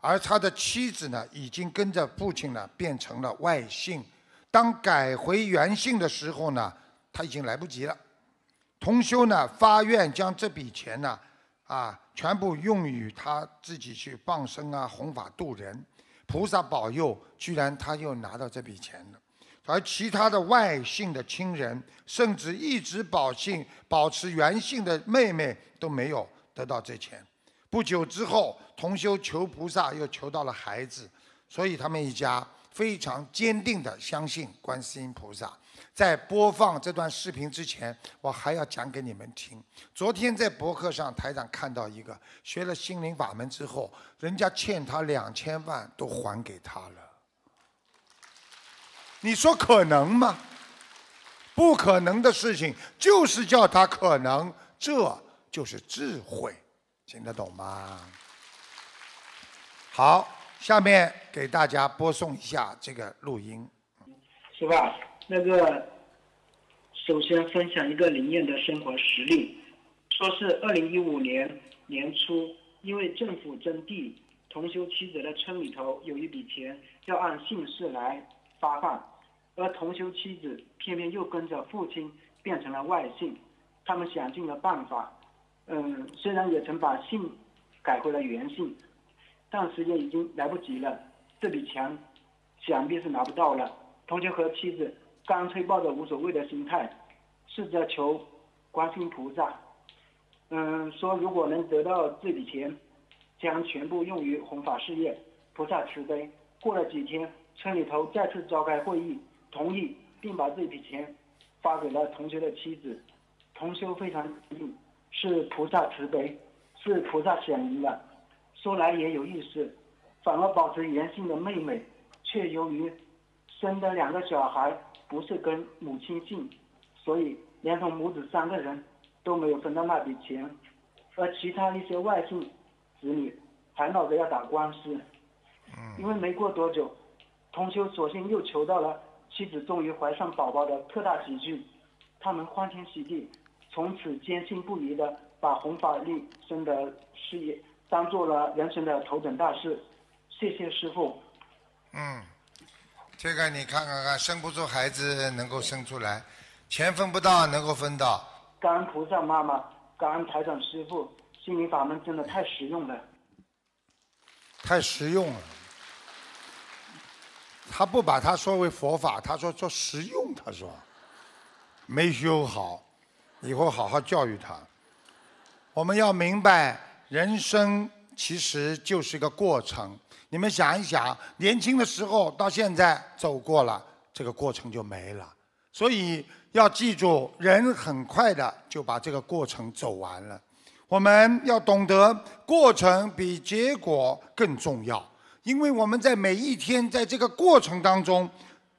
而他的妻子呢，已经跟着父亲呢变成了外姓，当改回原姓的时候呢，他已经来不及了。同修呢发愿将这笔钱呢，啊，全部用于他自己去傍生啊，弘法度人。菩萨保佑，居然他又拿到这笔钱了，而其他的外姓的亲人，甚至一直保姓保持原姓的妹妹都没有得到这钱。不久之后，同修求菩萨又求到了孩子，所以他们一家。非常坚定地相信观世音菩萨。在播放这段视频之前，我还要讲给你们听。昨天在博客上，台长看到一个学了心灵法门之后，人家欠他两千万都还给他了。你说可能吗？不可能的事情，就是叫他可能，这就是智慧，听得懂吗？好。下面给大家播送一下这个录音，是吧？那个，首先分享一个林燕的生活实例，说是二零一五年年初，因为政府征地，同修妻子的村里头有一笔钱要按姓氏来发放，而同修妻子偏偏又跟着父亲变成了外姓，他们想尽了办法，嗯，虽然也曾把姓改回了原姓。但时间已经来不及了，这笔钱，想必是拿不到了。同学和妻子干脆抱着无所谓的心态，试着求，观音菩萨，嗯，说如果能得到这笔钱，将全部用于弘法事业。菩萨慈悲，过了几天，村里头再次召开会议，同意，并把这笔钱，发给了同学的妻子。同修非常幸运，是菩萨慈悲，是菩萨显灵了。说来也有意思，反而保持原性的妹妹，却由于生的两个小孩不是跟母亲姓，所以连同母子三个人都没有分到那笔钱，而其他一些外姓子女还闹着要打官司。因为没过多久，同修索性又求到了妻子终于怀上宝宝的特大喜讯，他们欢天喜地，从此坚信不疑的把红宝丽生的事业。当做了人生的头等大事，谢谢师傅。嗯，这个你看看看，生不出孩子能够生出来，钱分不到能够分到。感恩菩萨妈妈，感恩财长师傅，心灵法门真的太实用了，太实用了。他不把它说为佛法，他说做实用，他说，没修好，以后好好教育他。我们要明白。人生其实就是一个过程，你们想一想，年轻的时候到现在走过了，这个过程就没了，所以要记住，人很快的就把这个过程走完了。我们要懂得过程比结果更重要，因为我们在每一天，在这个过程当中，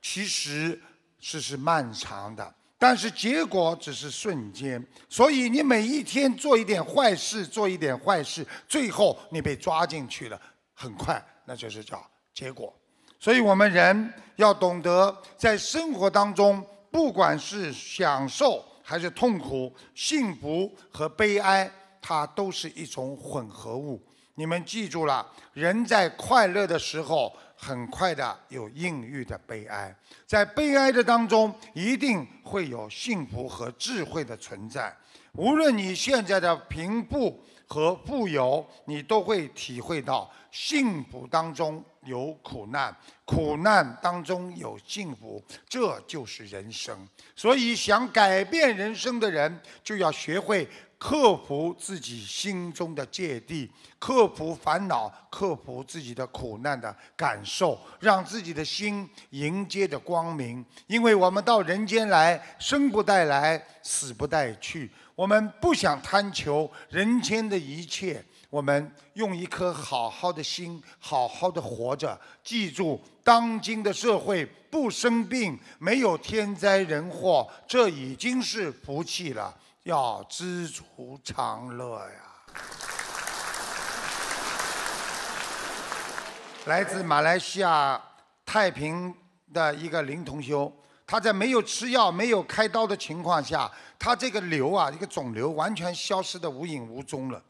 其实是是漫长的。但是结果只是瞬间，所以你每一天做一点坏事，做一点坏事，最后你被抓进去了，很快，那就是叫结果。所以我们人要懂得，在生活当中，不管是享受还是痛苦、幸福和悲哀，它都是一种混合物。你们记住了，人在快乐的时候。很快的有应遇的悲哀，在悲哀的当中一定会有幸福和智慧的存在。无论你现在的贫富和富有，你都会体会到幸福当中有苦难，苦难当中有幸福，这就是人生。所以，想改变人生的人，就要学会。克服自己心中的芥蒂，克服烦恼，克服自己的苦难的感受，让自己的心迎接着光明。因为我们到人间来，生不带来，死不带去。我们不想贪求人间的一切，我们用一颗好好的心，好好的活着。记住，当今的社会不生病，没有天灾人祸，这已经是福气了。要知足常乐呀！来自马来西亚太平的一个林同修，他在没有吃药、没有开刀的情况下，他这个瘤啊，一个肿瘤完全消失的无影无踪了。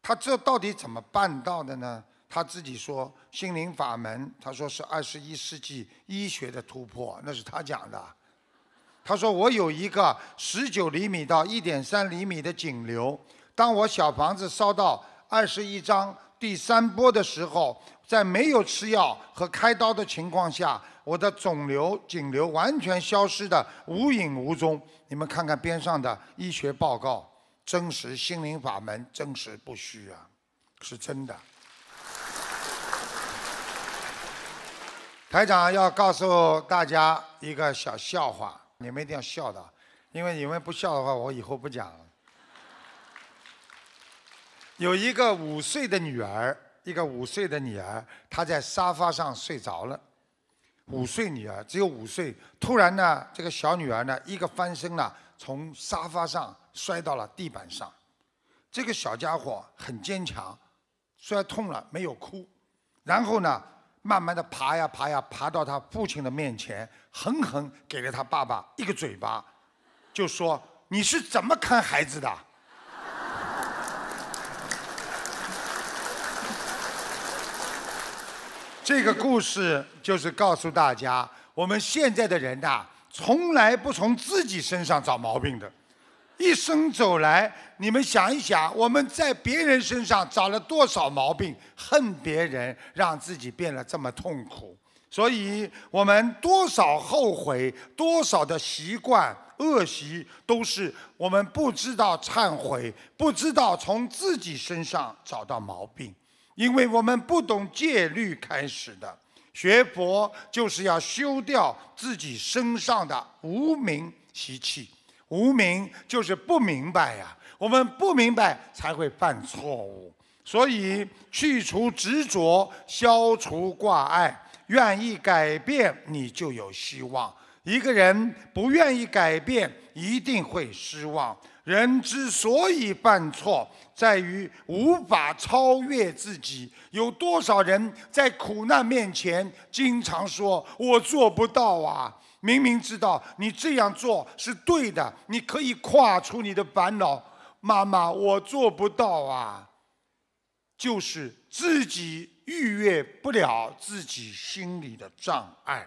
他这到底怎么办到的呢？他自己说，心灵法门，他说是二十一世纪医学的突破，那是他讲的。他说：“我有一个十九厘米到一点三厘米的颈瘤。当我小房子烧到二十一章第三波的时候，在没有吃药和开刀的情况下，我的肿瘤颈瘤完全消失的无影无踪。你们看看边上的医学报告，真实心灵法门，真实不虚啊，是真的。”台长要告诉大家一个小笑话。你们一定要笑的，因为你们不笑的话，我以后不讲了。有一个五岁的女儿，一个五岁的女儿，她在沙发上睡着了。五岁女儿只有五岁，突然呢，这个小女儿呢，一个翻身呢，从沙发上摔到了地板上。这个小家伙很坚强，摔痛了没有哭，然后呢？慢慢的爬呀爬呀，爬到他父亲的面前，狠狠给了他爸爸一个嘴巴，就说：“你是怎么看孩子的？” (laughs) 这个故事就是告诉大家，我们现在的人呐，从来不从自己身上找毛病的。一生走来，你们想一想，我们在别人身上找了多少毛病？恨别人，让自己变得这么痛苦。所以我们多少后悔，多少的习惯恶习，都是我们不知道忏悔，不知道从自己身上找到毛病，因为我们不懂戒律开始的。学佛就是要修掉自己身上的无名习气。无明就是不明白呀，我们不明白才会犯错误。所以，去除执着，消除挂碍，愿意改变，你就有希望。一个人不愿意改变，一定会失望。人之所以犯错，在于无法超越自己。有多少人在苦难面前，经常说：“我做不到啊。”明明知道你这样做是对的，你可以跨出你的烦恼。妈妈，我做不到啊，就是自己逾越不了自己心里的障碍，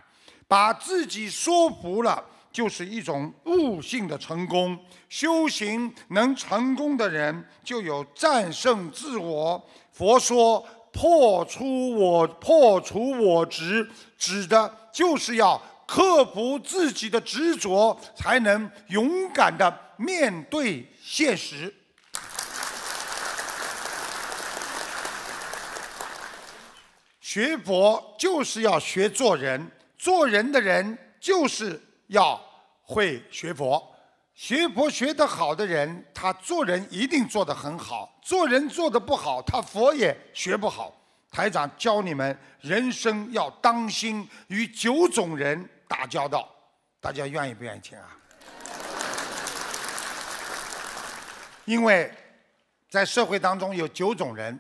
把自己说服了，就是一种悟性的成功。修行能成功的人，就有战胜自我。佛说破除我，破除我执，指的就是要。克服自己的执着，才能勇敢的面对现实。学佛就是要学做人，做人的人就是要会学佛。学佛学得好的人，他做人一定做得很好；做人做得不好，他佛也学不好。台长教你们，人生要当心与九种人。打交道，大家愿意不愿意听啊？因为，在社会当中有九种人，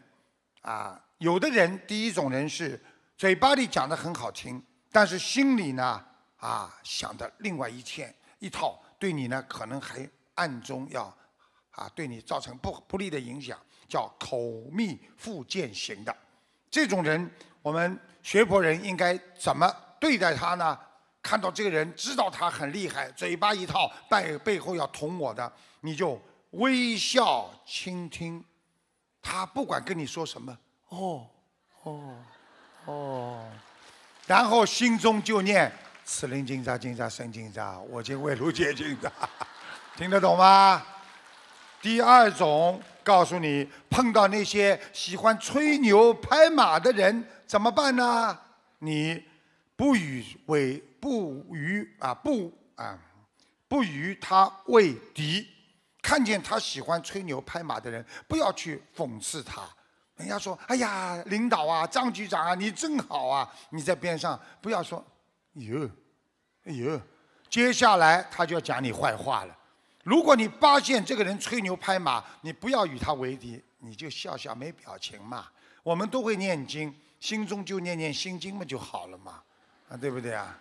啊，有的人第一种人是嘴巴里讲的很好听，但是心里呢，啊，想的另外一切一套，对你呢可能还暗中要，啊，对你造成不不利的影响，叫口蜜腹剑型的。这种人，我们学佛人应该怎么对待他呢？看到这个人，知道他很厉害，嘴巴一套，背背后要捅我的，你就微笑倾听，他不管跟你说什么，哦，哦，哦，然后心中就念：此人金扎金扎生金扎，我今为如解金扎。(laughs) 听得懂吗？第二种，告诉你，碰到那些喜欢吹牛拍马的人怎么办呢？你不与为。不与啊不啊不与他为敌，看见他喜欢吹牛拍马的人，不要去讽刺他。人家说：“哎呀，领导啊，张局长啊，你真好啊！”你在边上不要说：“哟，哎哟。”接下来他就要讲你坏话了。如果你发现这个人吹牛拍马，你不要与他为敌，你就笑笑没表情嘛。我们都会念经，心中就念念心经嘛就好了嘛，啊，对不对啊？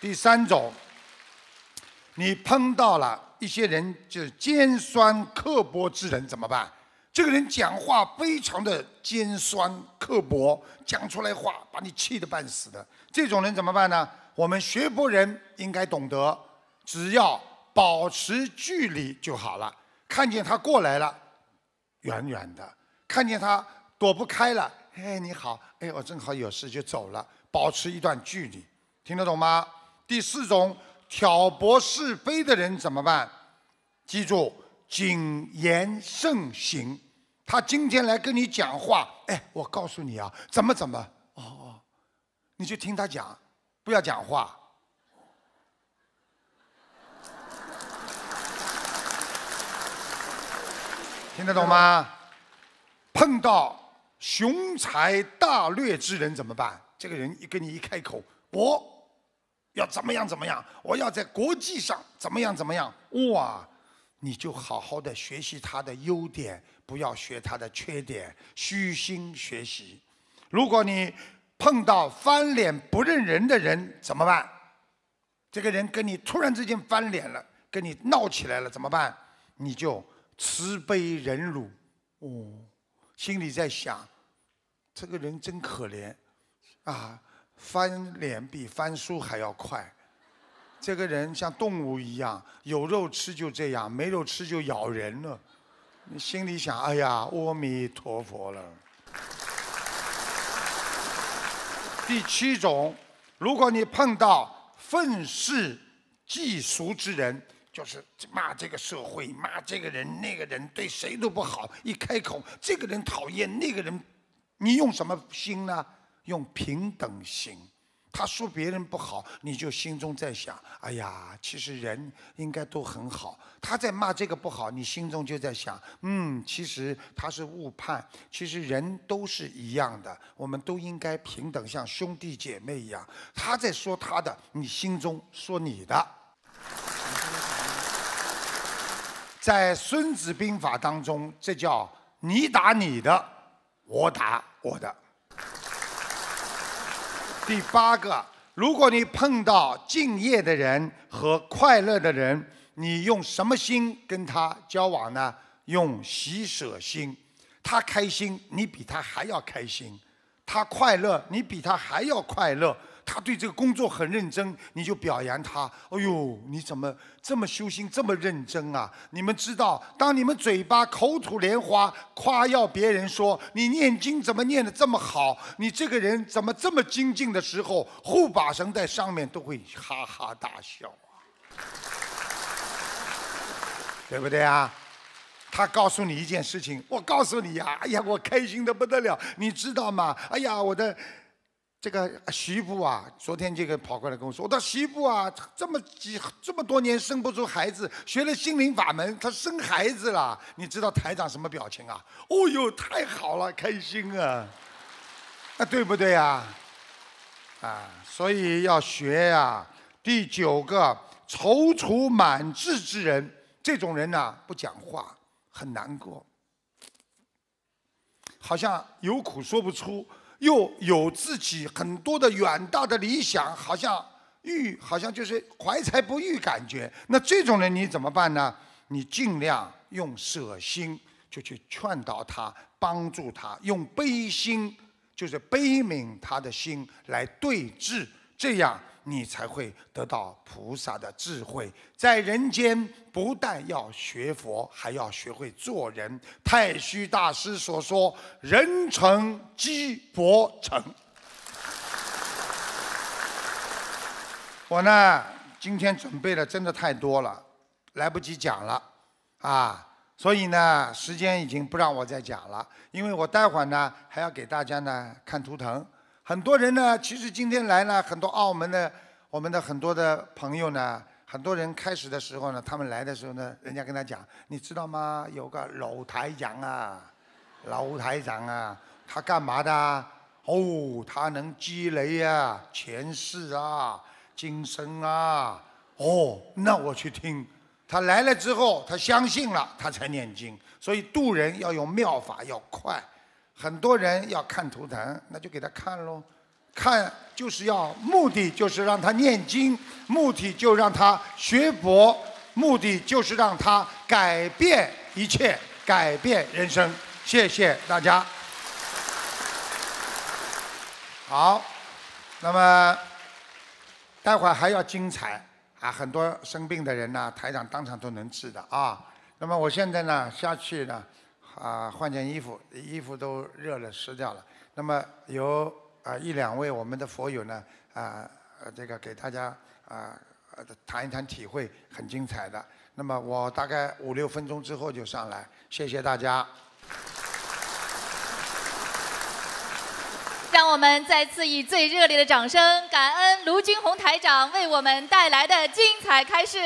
第三种，你碰到了一些人就是尖酸刻薄之人怎么办？这个人讲话非常的尖酸刻薄，讲出来话把你气得半死的。这种人怎么办呢？我们学佛人应该懂得，只要保持距离就好了。看见他过来了，远远的；看见他躲不开了，哎，你好，哎，我正好有事就走了，保持一段距离，听得懂吗？第四种挑拨是非的人怎么办？记住，谨言慎行。他今天来跟你讲话，哎，我告诉你啊，怎么怎么哦，你就听他讲，不要讲话。听得懂吗？碰到雄才大略之人怎么办？这个人一跟你一开口，博。要怎么样怎么样？我要在国际上怎么样怎么样？哇！你就好好的学习他的优点，不要学他的缺点，虚心学习。如果你碰到翻脸不认人的人怎么办？这个人跟你突然之间翻脸了，跟你闹起来了怎么办？你就慈悲忍辱哦，心里在想，这个人真可怜啊。翻脸比翻书还要快，这个人像动物一样，有肉吃就这样，没肉吃就咬人了。你心里想：哎呀，阿弥陀佛了。第七种，如果你碰到愤世嫉俗之人，就是骂这个社会，骂这个人那个人，对谁都不好。一开口，这个人讨厌那个人，你用什么心呢？用平等心，他说别人不好，你就心中在想：哎呀，其实人应该都很好。他在骂这个不好，你心中就在想：嗯，其实他是误判，其实人都是一样的，我们都应该平等，像兄弟姐妹一样。他在说他的，你心中说你的。在孙子兵法当中，这叫你打你的，我打我的。第八个，如果你碰到敬业的人和快乐的人，你用什么心跟他交往呢？用喜舍心。他开心，你比他还要开心；他快乐，你比他还要快乐。他对这个工作很认真，你就表扬他。哎呦，你怎么这么修心，这么认真啊？你们知道，当你们嘴巴口吐莲花，夸耀别人说你念经怎么念的这么好，你这个人怎么这么精进的时候，护法神在上面都会哈哈大笑啊，(laughs) 对不对啊？他告诉你一件事情，我告诉你呀，哎呀，我开心的不得了，你知道吗？哎呀，我的。这个徐妇啊，昨天这个跑过来跟我说，我到徐部啊，这么几这么多年生不出孩子，学了心灵法门，他生孩子了。你知道台长什么表情啊？哦呦，太好了，开心啊！啊，对不对啊？啊，所以要学呀。第九个，踌躇满志之人，这种人呢，不讲话很难过，好像有苦说不出。又有自己很多的远大的理想，好像欲好像就是怀才不遇感觉。那这种人你怎么办呢？你尽量用舍心就去劝导他，帮助他，用悲心就是悲悯他的心来对峙，这样。你才会得到菩萨的智慧。在人间，不但要学佛，还要学会做人。太虚大师所说：“人成即佛成。”我呢，今天准备的真的太多了，来不及讲了啊！所以呢，时间已经不让我再讲了，因为我待会儿呢还要给大家呢看图腾。很多人呢，其实今天来呢，很多澳门的，我们的很多的朋友呢，很多人开始的时候呢，他们来的时候呢，人家跟他讲，你知道吗？有个老台讲啊，老台长啊，他干嘛的？哦，他能积累啊，前世啊，今生啊。哦，那我去听。他来了之后，他相信了，他才念经。所以渡人要用妙法，要快。很多人要看图腾，那就给他看喽，看就是要目的就是让他念经，目的就让他学佛，目的就是让他改变一切，改变人生。谢谢大家。好，那么待会还要精彩啊，很多生病的人呢，台长当场都能治的啊。那么我现在呢下去呢。啊，换件衣服，衣服都热了，湿掉了。那么有啊一两位我们的佛友呢，啊，这个给大家啊谈一谈体会，很精彩的。那么我大概五六分钟之后就上来，谢谢大家。让我们再次以最热烈的掌声，感恩卢军红台长为我们带来的精彩开示。